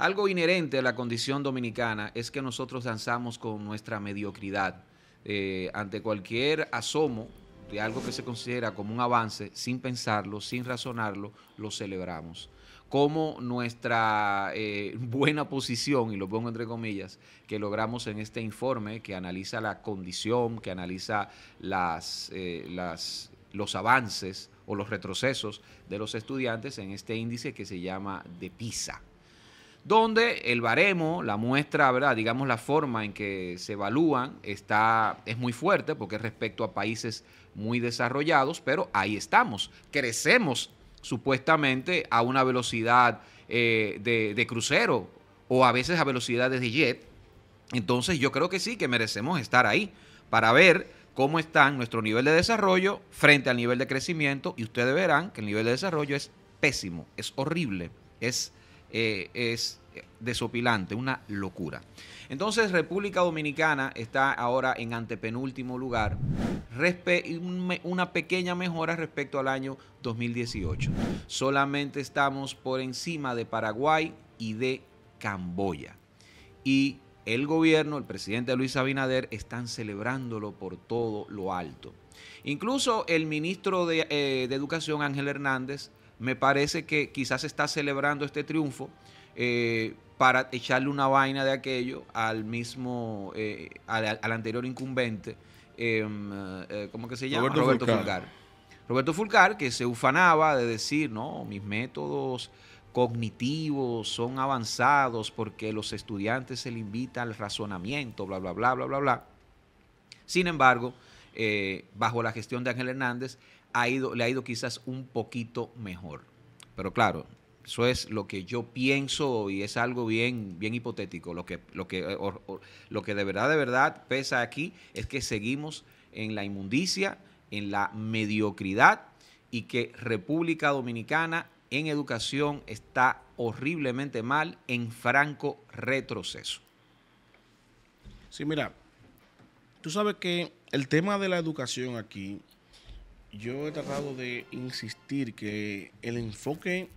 Algo inherente a la condición dominicana es que nosotros danzamos con nuestra mediocridad. Eh, ante cualquier asomo de algo que se considera como un avance, sin pensarlo, sin razonarlo, lo celebramos. Como nuestra eh, buena posición, y lo pongo entre comillas, que logramos en este informe que analiza la condición, que analiza eh, los avances o los retrocesos de los estudiantes en este índice que se llama de PISA donde el baremo, la muestra, ¿verdad? digamos la forma en que se evalúan, está, es muy fuerte porque es respecto a países muy desarrollados, pero ahí estamos, crecemos supuestamente a una velocidad eh, de, crucero o a veces a velocidades de jet. Entonces yo creo que sí, que merecemos estar ahí para ver cómo está nuestro nivel de desarrollo frente al nivel de crecimiento y ustedes verán que el nivel de desarrollo es pésimo, es horrible, es eh, es eh, desopilante, una locura. Entonces República Dominicana está ahora en antepenúltimo lugar, una pequeña mejora respecto al año 2018. Solamente estamos por encima de Paraguay y de Camboya. Y el gobierno, el presidente Luis Abinader, están celebrándolo por todo lo alto. Incluso el ministro de eh, Educación, Ángel Hernández, me parece que quizás está celebrando este triunfo eh, para echarle una vaina de aquello al mismo, eh, al, anterior incumbente, em, eh, ¿cómo que se llama? Roberto, Fulcar. Roberto Fulcar, que se ufanaba de decir, no, mis métodos cognitivos son avanzados porque los estudiantes se le invita al razonamiento, bla, bla, bla, bla, bla, bla. Sin embargo, bajo la gestión de Ángel Hernández, ha ido, le ha ido quizás un poquito mejor. Pero claro, eso es lo que yo pienso y es algo bien, bien hipotético. Lo que, lo, que, eh, lo que de verdad, de verdad pesa aquí es que seguimos en la inmundicia, en la mediocridad y que República Dominicana en educación está horriblemente mal, en franco retroceso. Sí, mira, tú sabes que el tema de la educación aquí yo he tratado de insistir que el enfoque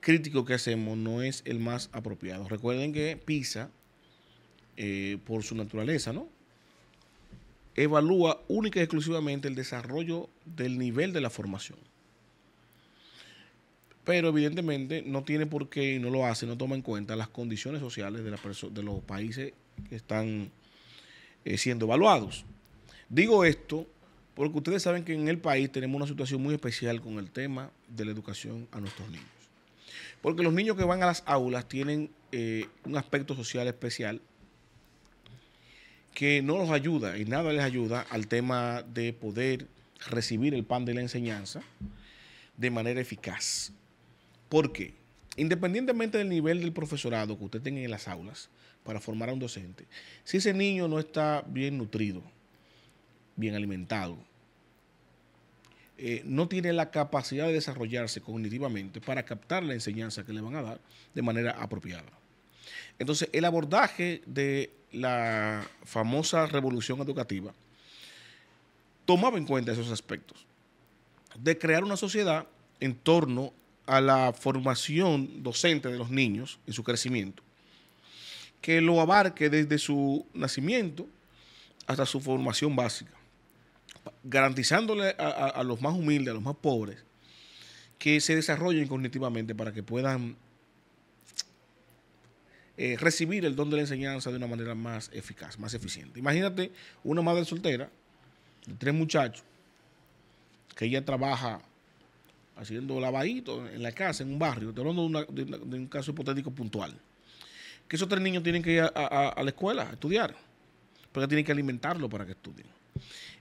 crítico que hacemos no es el más apropiado. Recuerden que PISA, eh, por su naturaleza, ¿no? evalúa única y exclusivamente el desarrollo del nivel de la formación. Pero evidentemente no tiene por qué y no lo hace, no toma en cuenta las condiciones sociales de, de los países que están eh, siendo evaluados. Digo esto porque ustedes saben que en el país tenemos una situación muy especial con el tema de la educación a nuestros niños. Porque los niños que van a las aulas tienen eh, un aspecto social especial que no los ayuda y nada les ayuda al tema de poder recibir el pan de la enseñanza de manera eficaz. porque Independientemente del nivel del profesorado que usted tenga en las aulas para formar a un docente, si ese niño no está bien nutrido, bien alimentado, eh, no tiene la capacidad de desarrollarse cognitivamente para captar la enseñanza que le van a dar de manera apropiada. Entonces, el abordaje de la famosa revolución educativa tomaba en cuenta esos aspectos, de crear una sociedad en torno a la formación docente de los niños en su crecimiento, que lo abarque desde su nacimiento hasta su formación básica garantizándole a, los más humildes, a los más pobres, que se desarrollen cognitivamente para que puedan eh, recibir el don de la enseñanza de una manera más eficaz, más eficiente. Imagínate una madre soltera de tres muchachos que ella trabaja haciendo lavaditos en la casa, en un barrio, te hablando de, un caso hipotético puntual, que esos tres niños tienen que ir a, a la escuela a estudiar, porque tienen que alimentarlo para que estudien.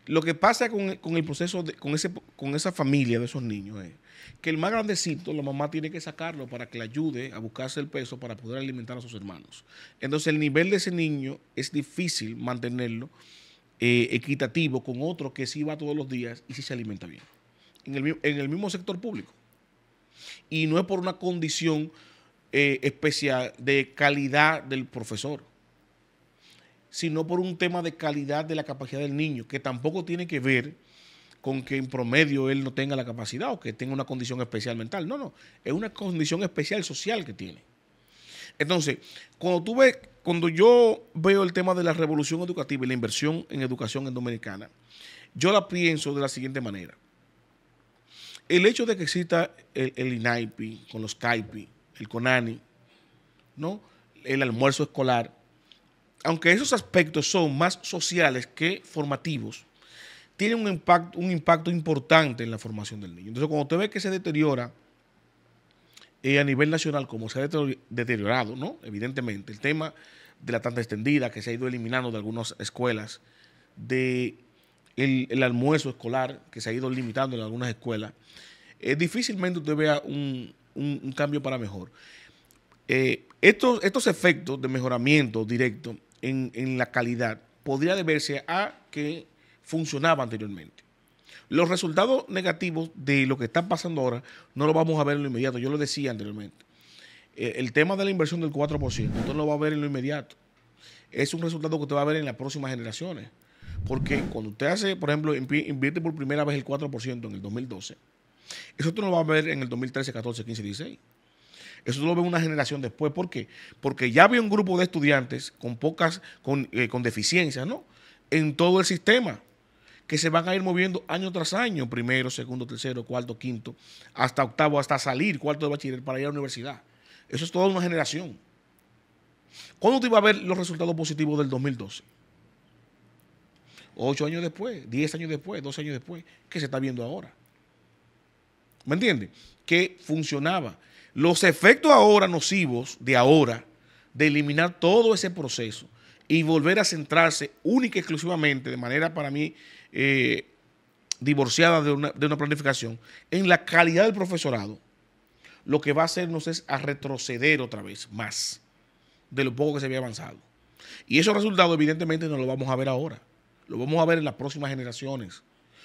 Lo que pasa con, el proceso, con, ese, con esa familia de esos niños es que el más grandecito, la mamá tiene que sacarlo para que le ayude a buscarse el peso para poder alimentar a sus hermanos. Entonces el nivel de ese niño es difícil mantenerlo eh, equitativo con otro que sí va todos los días y sí se alimenta bien. En el, mismo sector público. Y no es por una condición eh, especial de calidad del profesor sino por un tema de calidad de la capacidad del niño, que tampoco tiene que ver con que en promedio él no tenga la capacidad o que tenga una condición especial mental. No, no, es una condición especial social que tiene. Entonces, cuando tú cuando yo veo el tema de la revolución educativa y la inversión en educación en Dominicana, yo la pienso de la siguiente manera. El hecho de que exista el, INAIPI, con los CAIPI, el CONANI, ¿no? el almuerzo escolar, aunque esos aspectos son más sociales que formativos, tienen un impacto, un impacto importante en la formación del niño. Entonces, cuando usted ve que se deteriora eh, a nivel nacional, como se ha deteriorado, ¿no? Evidentemente, el tema de la tanta extendida que se ha ido eliminando de algunas escuelas, de el, almuerzo escolar que se ha ido limitando en algunas escuelas, eh, difícilmente usted vea un, cambio para mejor. Eh, estos, estos efectos de mejoramiento directo en, en la calidad podría deberse a que funcionaba anteriormente. Los resultados negativos de lo que está pasando ahora no lo vamos a ver en lo inmediato. Yo lo decía anteriormente. Eh, el tema de la inversión del 4%, no lo va a ver en lo inmediato. Es un resultado que usted va a ver en las próximas generaciones. Porque cuando usted hace, por ejemplo, invierte por primera vez el 4% en el 2012, eso usted no lo va a ver en el 2013, 14, 15, 16. Eso lo ve una generación después. ¿Por qué? Porque ya había un grupo de estudiantes con pocas, eh, con, deficiencias, ¿no? En todo el sistema, que se van a ir moviendo año tras año, primero, segundo, tercero, cuarto, quinto, hasta octavo, hasta salir cuarto de bachiller para ir a la universidad. Eso es toda una generación. ¿Cuándo te iba a ver los resultados positivos del 2012? Ocho años después, diez años después, doce años después, ¿Qué se está viendo ahora. ¿Me entiendes? Que funcionaba. Los efectos ahora nocivos de ahora, de eliminar todo ese proceso y volver a centrarse única y exclusivamente, de manera para mí eh, divorciada de una, de una planificación, en la calidad del profesorado, lo que va a hacernos es a retroceder otra vez más de lo poco que se había avanzado. Y esos resultados evidentemente no los vamos a ver ahora, lo vamos a ver en las próximas generaciones.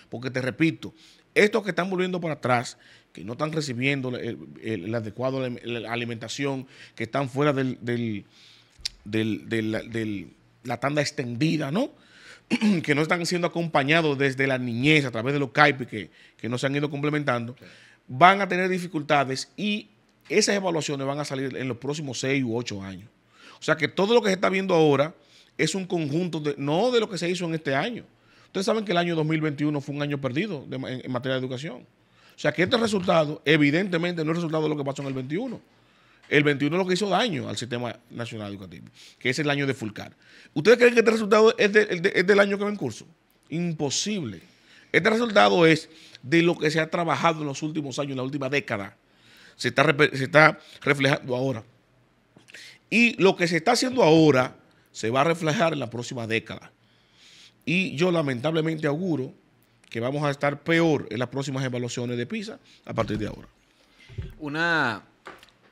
Porque te repito, estos que están volviendo para atrás, que no están recibiendo el, adecuada la alimentación, que están fuera del, del, la tanda extendida, ¿no? que no están siendo acompañados desde la niñez a través de los CAIP que, no se han ido complementando, van a tener dificultades y esas evaluaciones van a salir en los próximos seis u ocho años. O sea que todo lo que se está viendo ahora es un conjunto, de, no de lo que se hizo en este año, Ustedes saben que el año 2021 fue un año perdido en, materia de educación. O sea que este resultado, evidentemente, no es resultado de lo que pasó en el 21. El 21 es lo que hizo daño al sistema nacional educativo, que es el año de Fulcar. ¿Ustedes creen que este resultado es, del año que va en curso? Imposible. Este resultado es de lo que se ha trabajado en los últimos años, en la última década. Se está, se está reflejando ahora. Y lo que se está haciendo ahora se va a reflejar en la próxima década. Y yo lamentablemente auguro que vamos a estar peor en las próximas evaluaciones de PISA a partir de ahora. Una,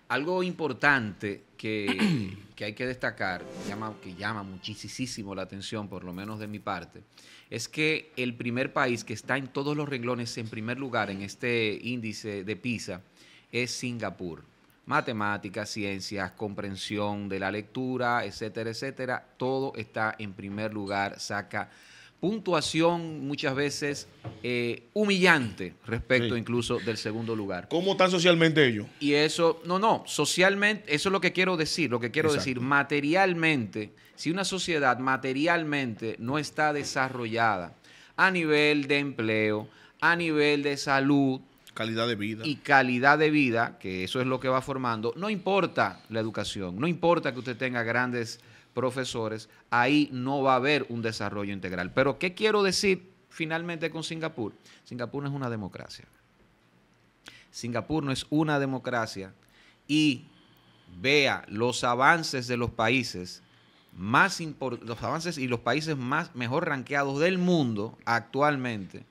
algo importante que, hay que destacar, que llama, que llama muchísimo la atención, por lo menos de mi parte, es que el primer país que está en todos los renglones en primer lugar en este índice de PISA es Singapur. Matemáticas, ciencias, comprensión de la lectura, etcétera, etcétera, todo está en primer lugar, saca puntuación muchas veces eh, humillante respecto incluso del segundo lugar. ¿Cómo están socialmente ellos? Y eso, no, no, socialmente, eso es lo que quiero decir, lo que quiero decir, materialmente, si una sociedad materialmente no está desarrollada a nivel de empleo, a nivel de salud, calidad de vida. Y calidad de vida, que eso es lo que va formando, no importa la educación, no importa que usted tenga grandes profesores, ahí no va a haber un desarrollo integral. Pero ¿qué quiero decir finalmente con Singapur? Singapur no es una democracia. Singapur no es una democracia y vea los avances de los países más los avances y los países más mejor ranqueados del mundo actualmente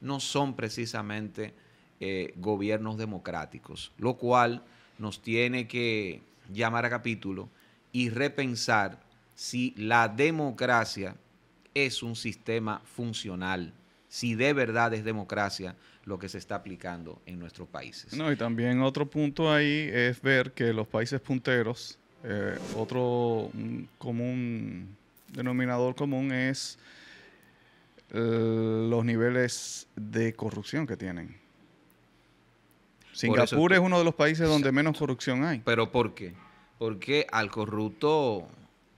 no son precisamente eh, gobiernos democráticos, lo cual nos tiene que llamar a capítulo y repensar si la democracia es un sistema funcional, si de verdad es democracia lo que se está aplicando en nuestros países. No, y también otro punto ahí es ver que los países punteros, eh, otro mm, común denominador común es eh, los niveles de corrupción que tienen. Singapur es, es uno de los países donde menos corrupción hay. ¿Pero por qué? Porque al corrupto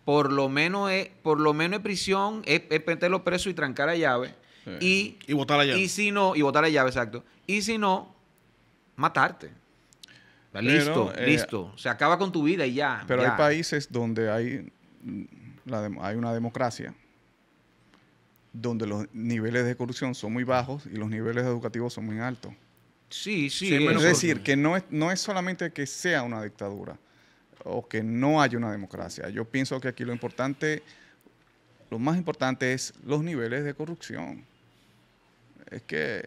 por lo menos es, por lo menos es prisión, es, meterlo preso y trancar la llave. Y, y botar la llave. Y si no, y botar la llave, exacto. Y si no, matarte. listo, eh, listo. Se acaba con tu vida y ya. Pero hay países donde hay, hay una democracia, donde los niveles de corrupción son muy bajos y los niveles educativos son muy altos. Sí, sí. es, es decir, que no es, no es solamente que sea una dictadura, o que no hay una democracia. Yo pienso que aquí lo importante, lo más importante es los niveles de corrupción. Es que,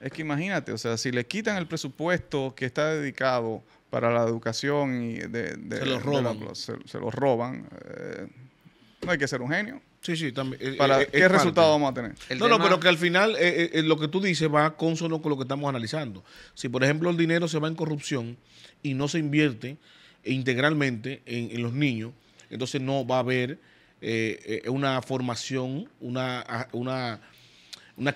es que imagínate, o sea, si le quitan el presupuesto que está dedicado para la educación y de, se los roban, se, los roban. Eh, no hay que ser un genio. Sí, sí, también. Eh, ¿Para eh, ¿Qué resultado vamos a tener? no, no, pero que al final lo que tú dices va consono con lo que estamos analizando. Si, por ejemplo, el dinero se va en corrupción y no se invierte, integralmente en, los niños, entonces no va a haber eh, eh, una formación, una, una,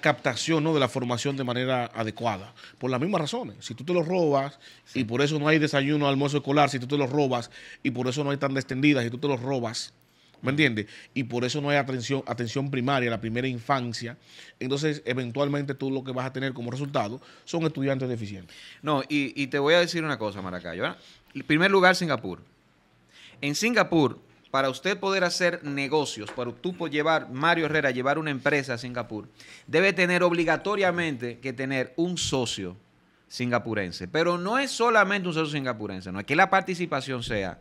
captación de la formación de manera adecuada. Por las mismas razones. Si tú te lo robas y por eso no hay desayuno, almuerzo escolar, si tú te lo robas y por eso no hay tan extendidas, si tú te lo robas, ¿me entiendes? Y por eso no hay atención, atención primaria, la primera infancia. Entonces, eventualmente tú lo que vas a tener como resultado son estudiantes deficientes. No, y, y te voy a decir una cosa, Maracayo. ¿verdad? En primer lugar, Singapur. En Singapur, para usted poder hacer negocios, para tú llevar, Mario Herrera, llevar una empresa a Singapur, debe tener obligatoriamente que tener un socio singapurense. Pero no es solamente un socio singapurense, no es que la participación sea,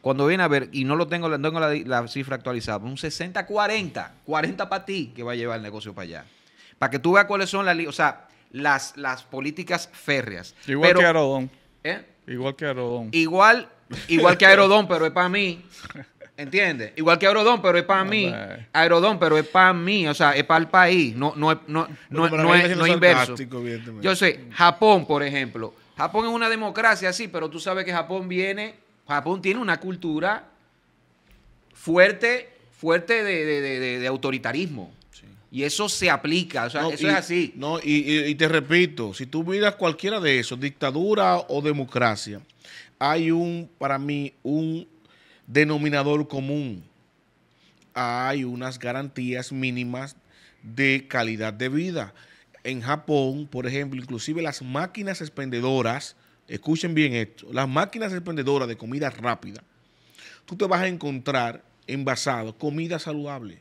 cuando viene a ver, y no lo tengo, tengo la, cifra actualizada, un 60-40, 40, para ti que va a llevar el negocio para allá. Para que tú veas cuáles son las, o sea, las, las políticas férreas. Igual que Arodón. ¿Eh? Igual que Aerodón. Igual, igual que Aerodón, pero es para mí. ¿Entiendes? Igual que Aerodón, pero es para mí. Aerodón, pero es para mí. O sea, es para el país. No, no, no, no, no es, inverso. Yo sé, Japón, por ejemplo. Japón es una democracia, sí, pero tú sabes que Japón viene. Japón tiene una cultura fuerte, fuerte de autoritarismo. Y eso se aplica, o sea, eso es así. No, y, y, te repito, si tú miras cualquiera de esos, dictadura o democracia, hay un, para mí, un denominador común. Hay unas garantías mínimas de calidad de vida. En Japón, por ejemplo, inclusive las máquinas expendedoras, escuchen bien esto, las máquinas expendedoras de comida rápida, tú te vas a encontrar envasado comida saludable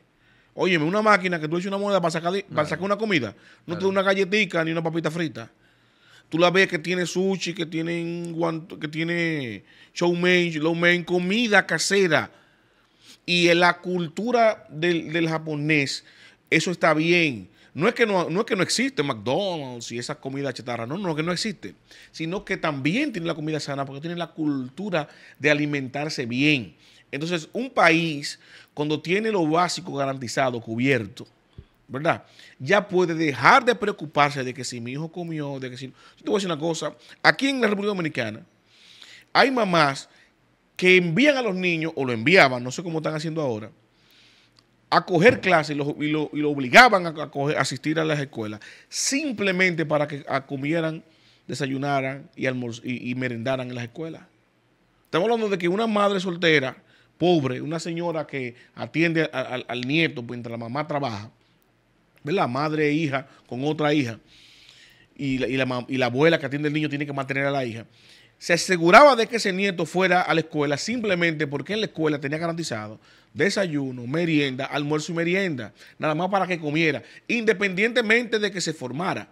Óyeme, una máquina que tú eches una moneda para sacar, una comida, no te da una galletica ni una papita frita. Tú la ves que tiene sushi, que tiene, que tiene showman, showman, comida casera. Y en la cultura del, japonés, eso está bien. No es, que no, no es que no existe McDonald's y esa comida chatarra, no, no, que no existe, sino que también tiene la comida sana porque tiene la cultura de alimentarse bien. Entonces, un país, cuando tiene lo básico garantizado, cubierto, ¿verdad? Ya puede dejar de preocuparse de que si mi hijo comió, de que si... Yo te voy a decir una cosa, aquí en la República Dominicana hay mamás que envían a los niños, o lo enviaban, no sé cómo están haciendo ahora, a coger clases y lo, obligaban a, asistir a las escuelas, simplemente para que comieran, desayunaran y, y merendaran en las escuelas. Estamos hablando de que una madre soltera pobre, una señora que atiende al nieto mientras la mamá trabaja, la Madre e hija con otra hija, y la, abuela que atiende al niño tiene que mantener a la hija, se aseguraba de que ese nieto fuera a la escuela simplemente porque en la escuela tenía garantizado desayuno, merienda, almuerzo y merienda, nada más para que comiera, independientemente de que se formara.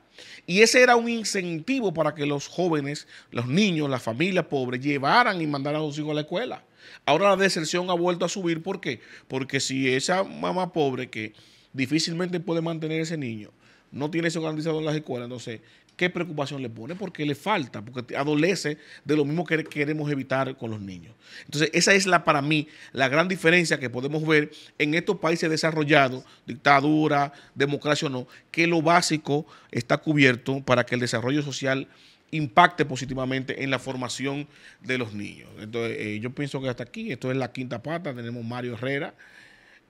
Y ese era un incentivo para que los jóvenes, los niños, las familias pobres llevaran y mandaran a sus hijos a la escuela. Ahora la deserción ha vuelto a subir. ¿Por qué? Porque si esa mamá pobre que difícilmente puede mantener ese niño no tiene ese garantizado en las escuelas, entonces, ¿qué preocupación le pone? Porque le falta, porque adolece de lo mismo que queremos evitar con los niños. Entonces, esa es la para mí la gran diferencia que podemos ver en estos países desarrollados, dictadura, democracia o no, que lo básico está cubierto para que el desarrollo social impacte positivamente en la formación de los niños. Entonces, eh, yo pienso que hasta aquí, esto es la quinta pata, tenemos Mario Herrera,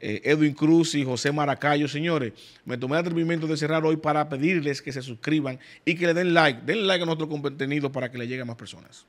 eh, Edwin Cruz y José Maracayo. Señores, me tomé el atrevimiento de cerrar hoy para pedirles que se suscriban y que le den like, den like a nuestro contenido para que le llegue a más personas.